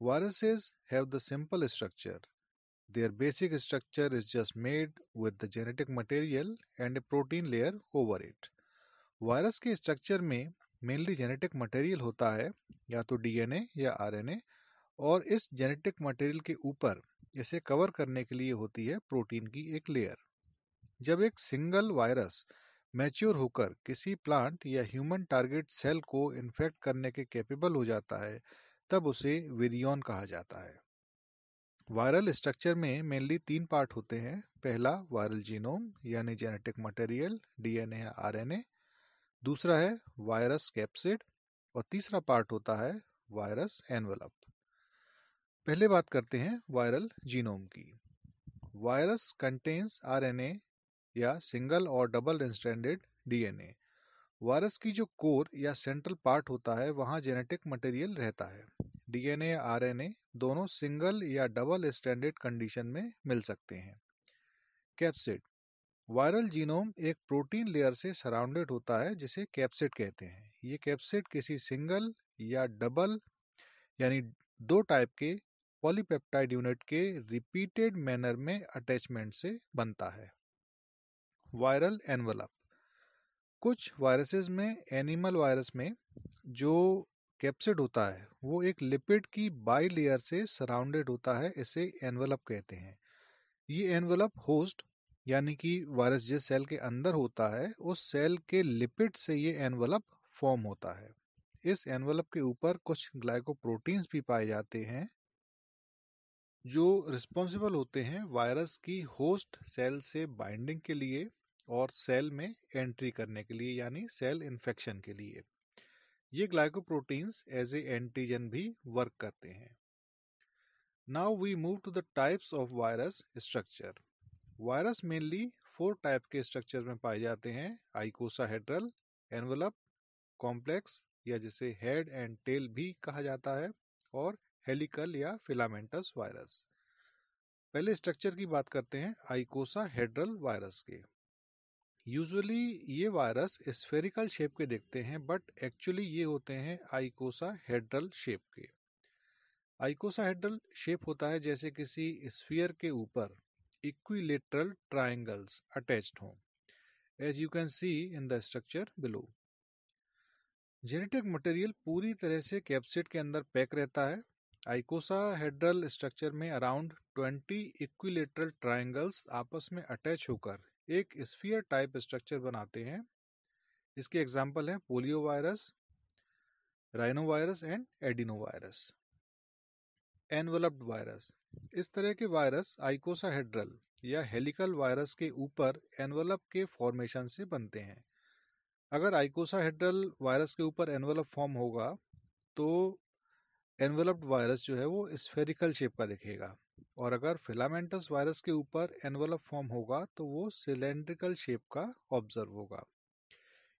Viruses have the simple structure; their basic structure is just made with the genetic material and a protein layer over it. Virus के structure में mainly genetic material होता है या तो DNA या RNA और इस genetic material के ऊपर इसे कवर करने के लिए होती है प्रोटीन की एक लेयर जब एक सिंगल वायरस मैच्योर होकर किसी प्लांट या ह्यूमन टारगेट सेल को इन्फेक्ट करने के कैपेबल हो जाता है तब उसे विरियोन कहा जाता है वायरल स्ट्रक्चर में मेनली तीन पार्ट होते हैं पहला वायरल जीनोम यानी जेनेटिक मटेरियल डीएनए या आरएनए दूसरा है वायरस कैप्सिड और तीसरा पार्ट होता है वायरस एनवलप पहले बात करते हैं वायरल जीनोम की वायरस कंटेन्स आरएनए या सिंगल और डबल स्टैंडर्ड डीएनए वायरस की जो कोर या सेंट्रल पार्ट होता है वहां जेनेटिक मटेरियल रहता है डीएनए या आरएनए दोनों सिंगल या डबल स्टैंडर्ड कंडीशन में मिल सकते हैं कैप्सिड वायरल जीनोम एक प्रोटीन लेयर से सराउंडेड होता है जिसे कैप्सिड कहते हैं ये कैप्सिड किसी सिंगल या डबल यानी दो टाइप के पॉलीपेप्टाइड यूनिट के रिपीटेड मैनर में अटैचमेंट से बनता है वायरल एनवलप कुछ वायरसेस में एनिमल वायरस में जो कैप्सिड होता है वो एक लिपिड की बाई लेयर से सराउंडेड होता है इसे एनवलप कहते हैं ये एनवलप होस्ट यानी कि वायरस जिस सेल के अंदर होता है उस सेल के लिपिड से ये एनवलप फॉर्म होता है इस एनवलप के ऊपर कुछ ग्लाइकोप्रोटीन्स भी पाए जाते हैं जो रिस्पॉन्सिबल होते हैं वायरस की होस्ट सेल से बाइंडिंग के लिए और सेल में एंट्री करने के लिए यानी सेल इन्फेक्शन के लिए ये ग्लाइकोप्रोटीन्स एज ए एंटीजन भी वर्क करते हैं now we move to the types of virus structure virus mainly four type के स्ट्रक्चर में पाए जाते हैं आइकोसाहेड्रल एनवलप कॉम्प्लेक्स या जिसे हेड एंड टेल भी कहा जाता है और हेलिकल या फिलामेंटस वायरस पहले स्ट्रक्चर की बात करते हैं आइकोसाहेड्रल हेड्रल वायरस के यूजुअली ये वायरस स्फेरिकल शेप के देखते हैं बट एक्चुअली ये होते हैं आइकोसा हेड्रल शेप के आइकोसा हेड्रल शेप होता है जैसे किसी स्फीयर के ऊपर इक्विलेटरल ट्रायंगल्स अटैच्ड हों as you can see in the structure below genetic material पूरी तरह से कैप्सिड के अंदर पैक रहता है आइकोसा हेड्रल स्ट्रक्चर में अराउंड 20 इक्विलेटरल ट्रायंगल्स आपस में अटैच होकर एक स्फीयर टाइप स्ट्रक्चर बनाते हैं इसके एग्जाम्पल हैं polio virus virus and virus enveloped virus इस तरह के वायरस आइकोसाहेड्रल या हेलिकल वायरस के ऊपर एनवलप के फॉर्मेशन से बनते हैं अगर आइकोसाहेड्रल वायरस के ऊपर एनवलप फॉर्म होगा तो एनवेलप्ड वायरस जो है वो स्फेरिकल शेप का दिखेगा और अगर फिलामेंटस वायरस के ऊपर एनवेलप फॉर्म होगा तो वो सिलेंड्रिकल शेप का ऑब्जर्व होगा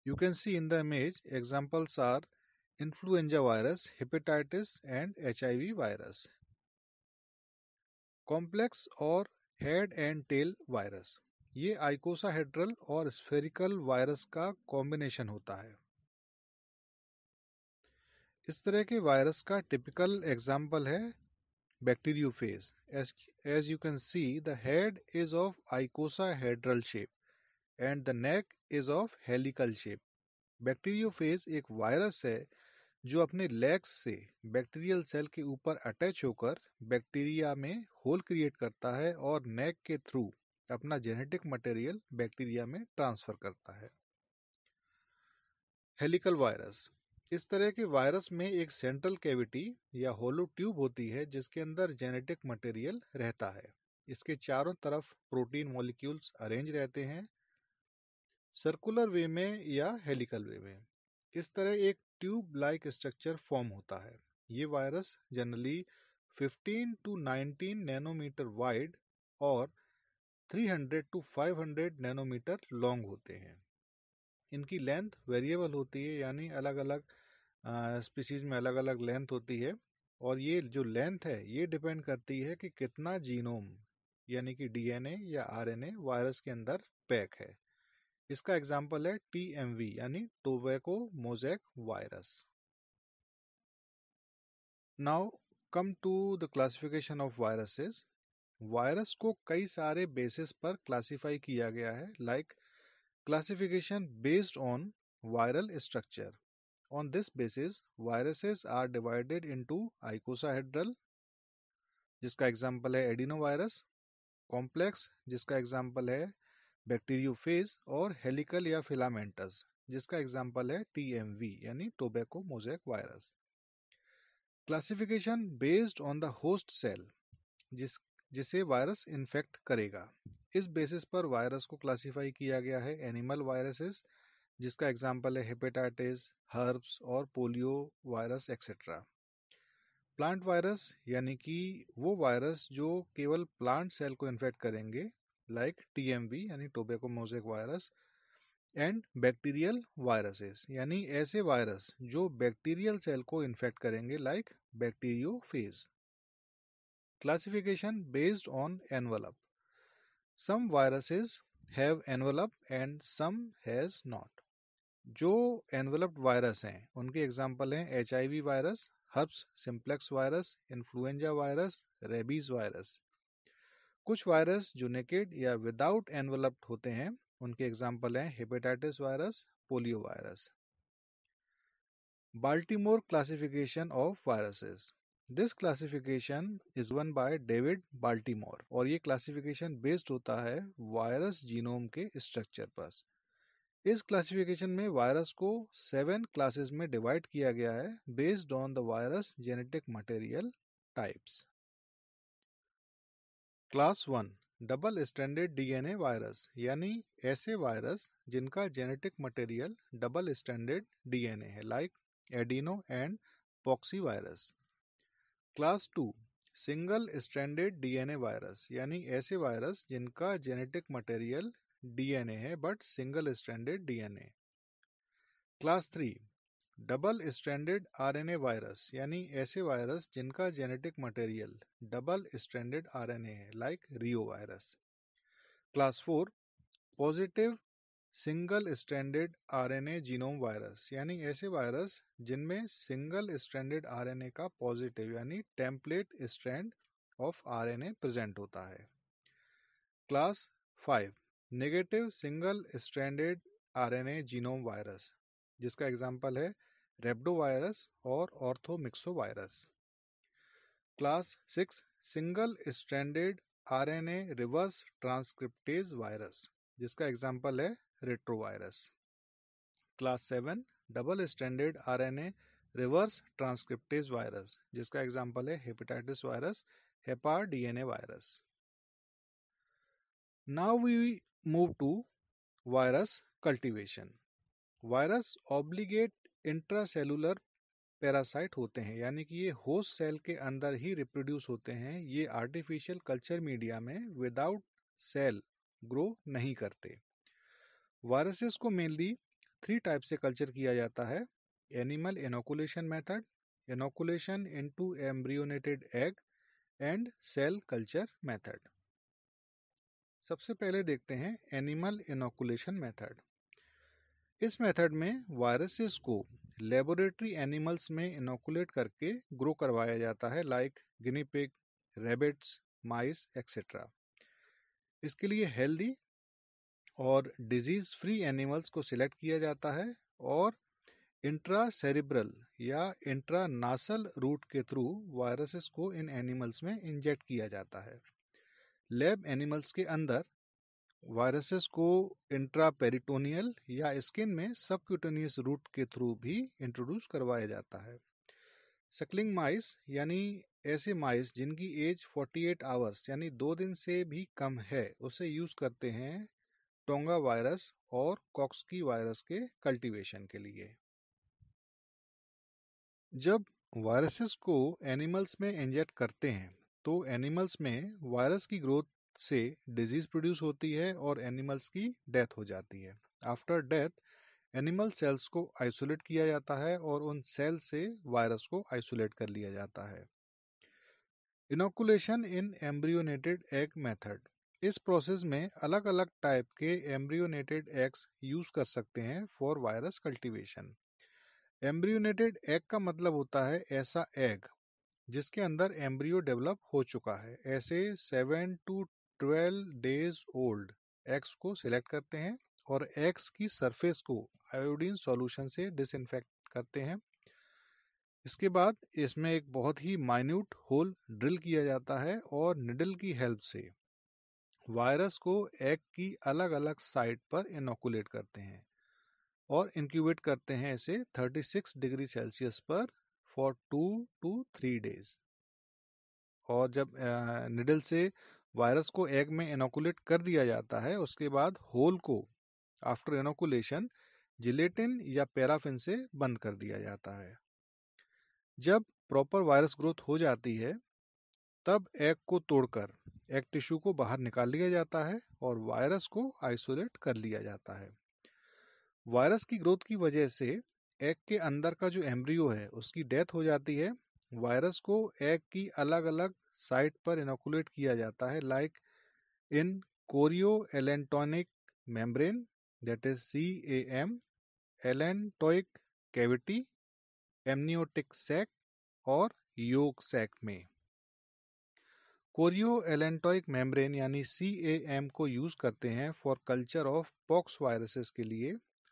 you can see in the image examples are influenza virus hepatitis and H virus complex और हेड एंड टेल वायरस ये आइकोसाहेड्रल और स्फेरिकल वायरस का कॉम्बिनेशन होता है इस तरह के वायरस का टिपिकल एग्जाम्पल है bacteriophage as you can see the head is of icosahedral shape and the neck is of helical shape bacteriophage एक वायरस है जो अपने लेग्स से बैक्टीरियल सेल के ऊपर अटैच होकर बैक्टीरिया में होल क्रिएट करता है और नेक के थ्रू अपना जेनेटिक मटेरियल बैक्टीरिया में ट्रांसफर करता है हेलिकल वायरस इस तरह के वायरस में एक सेंट्रल कैविटी या होलो ट्यूब होती है जिसके अंदर जेनेटिक मटेरियल रहता है इसके चारों तरफ प्रोटीन मॉलिक्यूल्स अरेंज रहते हैं सर्कुलर वे में या हेलिकल वे में इस तरह एक ट्यूब लाइक स्ट्रक्चर फॉर्म होता है ये virus generally 15 to 19 nanometer wide और 300 टू 500 नैनोमीटर लॉन्ग होते हैं इनकी लेंथ वेरिएबल होती है यानी अलग अलग स्पीसीज में अलग अलग लेंथ होती है और ये जो लेंथ है ये डिपेंड करती है कि कितना जीनोम यानी कि डीएनए या आरएनए वायरस के अंदर पैक है इसका एग्जाम्पल है टीएमवी यानी tobacco mosaic virus now come to the classification of viruses virus को कई सारे बेसिस पर क्लासिफाई किया गया है like like Classification based on viral structure. On this basis, viruses are divided into icosahedral, जिसका एग्जाम्पल है एडिनोवायरस कॉम्प्लेक्स जिसका एग्जाम्पल है बैक्टीरियोफेज और हेलिकल या फिलामेंटस जिसका एग्जाम्पल है टीएमवी यानी tobacco mosaic virus classification based on the host cell जिस जिसे वायरस इन्फेक्ट करेगा इस बेसिस पर वायरस को क्लासिफाई किया गया है एनिमल वायरसेस जिसका एग्जाम्पल है हेपेटाइटिस हर्ब्स और polio virus etcetera plant virus यानी कि वो वायरस जो केवल प्लांट सेल को इन्फेक्ट करेंगे लाइक टीएमवी यानी tobacco mosaic virus and bacterial viruses यानी ऐसे वायरस जो बैक्टीरियल सेल को इन्फेक्ट करेंगे like bacteriophage Classification based on envelope. Some viruses have envelope and some has not. जो एनवेलप्ड वायरस हैं उनके एग्जाम्पल हैं H virus herbs simplex virus influenza virus rabies virus कुछ virus जो naked या without enveloped होते हैं उनके एग्जाम्पल हैं hepatitis virus polio virus Baltimore classification of viruses this classification is one by David Baltimore और ये क्लासिफिकेशन बेस्ड होता है वायरस जीनोम के स्ट्रक्चर पर इस क्लासिफिकेशन में वायरस को सेवन क्लासेस में डिवाइड किया गया है based on the virus genetic material types class one double standard DNA virus यानी ऐसे वायरस जिनका genetic material double standard DNA है like adeno and poxy virus class two single standard DNA virus यानी ऐसे virus जिनका genetic material DNA है but single standard DNA class three double standard RNA virus यानी ऐसे virus जिनका genetic material double standard RNA है like reo virus class four positive single standard RNA genome virus यानी ऐसे virus जिनमें single standard RNA का positive यानी template strand of RNA present होता है class five negative single standard RNA genome virus जिसका example है रेबडो वायरस और orthomyxo virus class six single standard RNA reverse transcriptase virus जिसका example है retrovirus class seven double standard R N A reverse transcriptase virus जिसका example है hepatitis virus hepa DNA virus now we move to virus cultivation virus obligate intracellular parasite होते हैं यानी कि ये host cell के अंदर ही रिप्रोड्यूस होते हैं ये आर्टिफिशियल कल्चर मीडिया में विदाउट सेल ग्रो नहीं करते वायरसेस को मेनली थ्री टाइप से कल्चर किया जाता है animal inoculation method inoculation into embryonated egg and cell culture method सबसे पहले देखते हैं एनिमल इनोकुलेशन मेथड इस मेथड में वायरसेस को लेबोरेटरी एनिमल्स में इनोकुलेट करके ग्रो करवाया जाता है like guinea pig rabbits mice etcetera इसके लिए हेल्दी और डिजीज फ्री एनिमल्स को सिलेक्ट किया जाता है और इंट्रा सेरिब्रल या इंट्रा नासल रूट के थ्रू वायरसेस को इन एनिमल्स में इंजेक्ट किया जाता है लैब एनिमल्स के अंदर वायरसेस को इंट्रा पेरिटोनियल या स्किन में सबक्यूटेनियस रूट के थ्रू भी इंट्रोड्यूस करवाया जाता है सकलिंग माइस यानी ऐसे माइस जिनकी एज 48 आवर्स यानी दो दिन से भी कम है उसे यूज़ करते हैं टोंगा वायरस और कॉक्सकी वायरस के कल्टीवेशन के लिए जब वायरसेस को एनिमल्स में इंजेक्ट करते हैं तो एनिमल्स में वायरस की ग्रोथ से डिजीज प्रोड्यूस होती है और एनिमल्स की डेथ हो जाती है आफ्टर डेथ एनिमल सेल्स को आइसोलेट किया जाता है और उन सेल से वायरस को आइसोलेट कर लिया जाता है inoculation in embryonated egg method इस प्रोसेस में अलग अलग टाइप के एम्ब्रियोनेटेड एग्स यूज कर सकते हैं for virus cultivation embryonated egg का मतलब होता है ऐसा एग जिसके अंदर एम्ब्रियो डेवलप हो चुका है ऐसे seven to twelve days old eggs को सिलेक्ट करते हैं और एग्स की सरफेस को आयोडीन सॉल्यूशन से डिसइनफेक्ट करते हैं इसके बाद इसमें एक बहुत ही माइन्यूट होल ड्रिल किया जाता है और निडल की हेल्प से वायरस को एग की अलग अलग साइट पर इनोकुलेट करते हैं और इंक्यूबेट करते हैं इसे 36 डिग्री सेल्सियस पर for two to three days और जब निडल से वायरस को एग में इनोकुलेट कर दिया जाता है उसके बाद होल को आफ्टर इनोकुलेशन जिलेटिन या पैराफिन से बंद कर दिया जाता है जब प्रॉपर वायरस ग्रोथ हो जाती है तब एग को तोड़कर एक टिश्यू को बाहर निकाल लिया जाता है और वायरस को आइसोलेट कर लिया जाता है वायरस की ग्रोथ की वजह से एग के अंदर का जो एम्ब्रियो है उसकी डेथ हो जाती है वायरस को एग की अलग अलग साइट पर इनोकुलेट किया जाता है like in chorioallantoic membrane that is C A M allantoic cavity amniotic sac और योग सैक में कोरियो एलेंटोइक मेम्ब्रेन यानी सी को यूज़ करते हैं for culture of pox viruses के लिए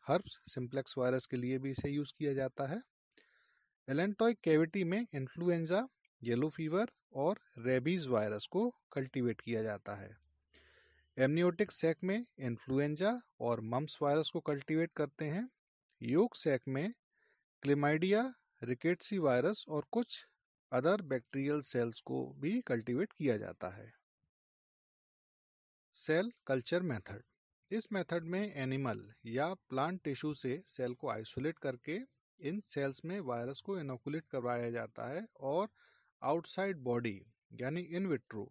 हर्ब्स सिम्प्लेक्स वायरस के लिए भी इसे यूज़ किया जाता है एलेंटोइक कैविटी में इन्फ्लुएंजा येलो फीवर और रेबीज वायरस को कल्टीवेट किया जाता है एमनियोटिक सैक में इन्फ्लुएंजा और मम्स वायरस को कल्टीवेट करते हैं योग सैक में क्लेमाइडिया रिकेटसी वायरस और कुछ अदर बैक्टीरियल सेल्स को भी कल्टीवेट किया जाता है सेल कल्चर मेथड इस मेथड में एनिमल या प्लांट टिश्यू से सेल को आइसोलेट करके इन सेल्स में वायरस को इनोकुलेट करवाया जाता है और आउटसाइड बॉडी यानी इन विट्रो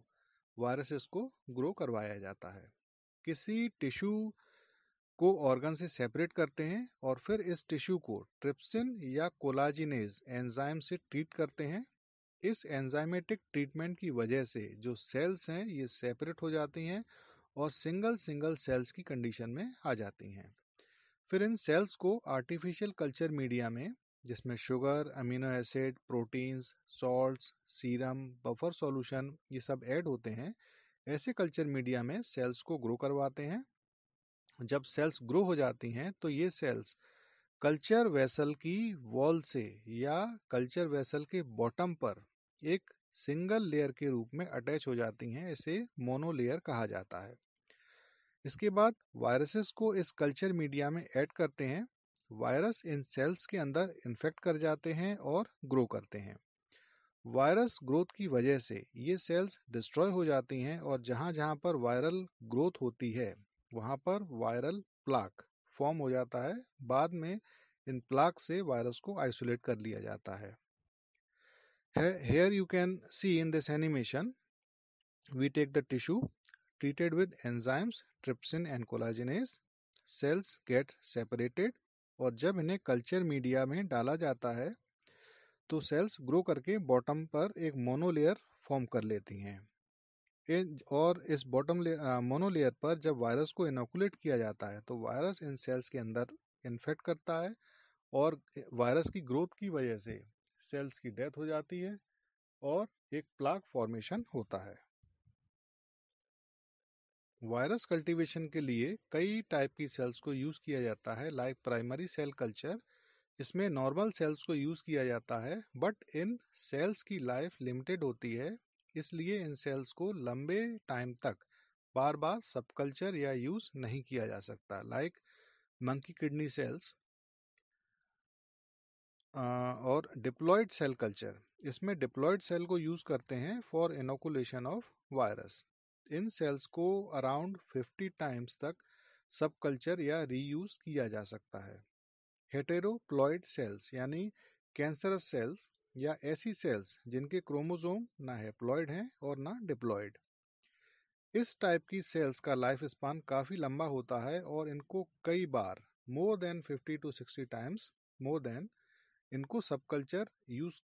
वायरसेस को ग्रो करवाया जाता है किसी टिश्यू को ऑर्गन से सेपरेट करते हैं और फिर इस टिश्यू को ट्रिप्सिन या कोलाजिनेज एंजाइम से ट्रीट करते हैं इस एंजाइमेटिक ट्रीटमेंट की वजह से जो सेल्स हैं ये सेपरेट हो जाती हैं और सिंगल सिंगल सेल्स की कंडीशन में आ जाती हैं फिर इन सेल्स को आर्टिफिशियल कल्चर मीडिया में जिसमें sugar amino acid proteins salts serum buffer solution ये सब ऐड होते हैं ऐसे कल्चर मीडिया में सेल्स को ग्रो करवाते हैं जब सेल्स ग्रो हो जाती हैं तो ये सेल्स कल्चर वेसल की वॉल से या कल्चर वेसल के बॉटम पर एक सिंगल लेयर के रूप में अटैच हो जाती हैं इसे मोनो लेयर कहा जाता है इसके बाद वायरसेस को इस कल्चर मीडिया में ऐड करते हैं वायरस इन सेल्स के अंदर इन्फेक्ट कर जाते हैं और ग्रो करते हैं वायरस ग्रोथ की वजह से ये सेल्स डिस्ट्रॉय हो जाती हैं और जहाँ जहाँ पर वायरल ग्रोथ होती है वहाँ पर वायरल प्लाक फॉर्म हो जाता है बाद में इन प्लाक से वायरस को आइसोलेट कर लिया जाता है Here you can see in this animation, we take the tissue treated with enzymes trypsin and collagenase. Cells get separated और जब इन्हें कल्चर मीडिया में डाला जाता है तो सेल्स ग्रो करके बॉटम पर एक मोनोलेयर फॉर्म कर लेती हैं और इस बॉटम मोनोलेयर पर जब वायरस को इनोकुलेट किया जाता है तो वायरस इन सेल्स के अंदर इन्फेक्ट करता है और वायरस की ग्रोथ की वजह से सेल्स की डेथ हो जाती है और एक प्लाक फॉर्मेशन होता है वायरस कल्टीवेशन के लिए कई टाइप की सेल्स को यूज़ किया जाता है लाइक प्राइमरी सेल कल्चर इसमें नॉर्मल सेल्स को यूज़ किया जाता है बट इन सेल्स की लाइफ लिमिटेड होती है इसलिए इन सेल्स को लंबे टाइम तक बार बार सब कल्चर या यूज़ नहीं किया जा सकता लाइक मंकी किडनी सेल्स और डिप्लॉयड सेल कल्चर इसमें डिप्लॉयड सेल को यूज़ करते हैं फॉर इनोकुलेशन ऑफ वायरस इन सेल्स को अराउंड 50 टाइम्स तक सब कल्चर या रीयूज किया जा सकता है हेटेरोप्लॉयड सेल्स यानी कैंसरस सेल्स या ऐसी सेल्स जिनके क्रोमोसोम ना हेप्लॉयड हैं और ना डिप्लॉयड इस टाइप की सेल्स का लाइफ स्पान काफ़ी लंबा होता है और इनको कई बार more than 50 to 60 times more than इनको सब कल्चर यूज़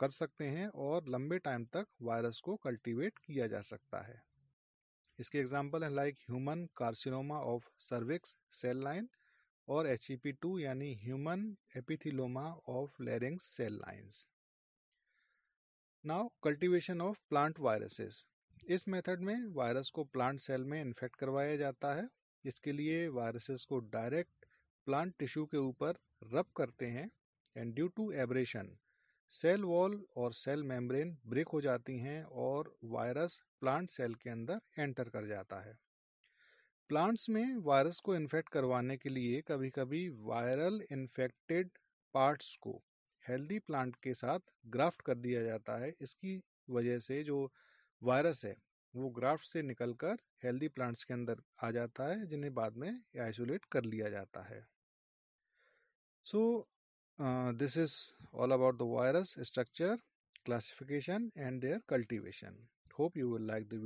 कर सकते हैं और लंबे टाइम तक वायरस को कल्टीवेट किया जा सकता है इसके एग्जाम्पल हैं like human carcinoma of cervix cell line और एच टू e यानी human epithelioma of larynx cell lines now cultivation of plant viruses इस मेथड में वायरस को प्लांट सेल में इन्फेक्ट करवाया जाता है इसके लिए वायरसेस को डायरेक्ट प्लांट टिश्यू के ऊपर रब करते हैं and due to abrasion cell wall और सेल मेम्ब्रेन ब्रेक हो जाती हैं और वायरस प्लांट सेल के अंदर एंटर कर जाता है प्लांट्स में वायरस को इन्फेक्ट करवाने के लिए कभी कभी वायरल इन्फेक्टेड पार्ट्स को हेल्दी प्लांट के साथ ग्राफ्ट कर दिया जाता है इसकी वजह से जो वायरस है वो ग्राफ्ट से निकलकर हेल्दी प्लांट्स के अंदर आ जाता है जिन्हें बाद में आइसोलेट कर लिया जाता है सो so, Uh, this is all about the virus structure classification and their cultivation hope you will like the video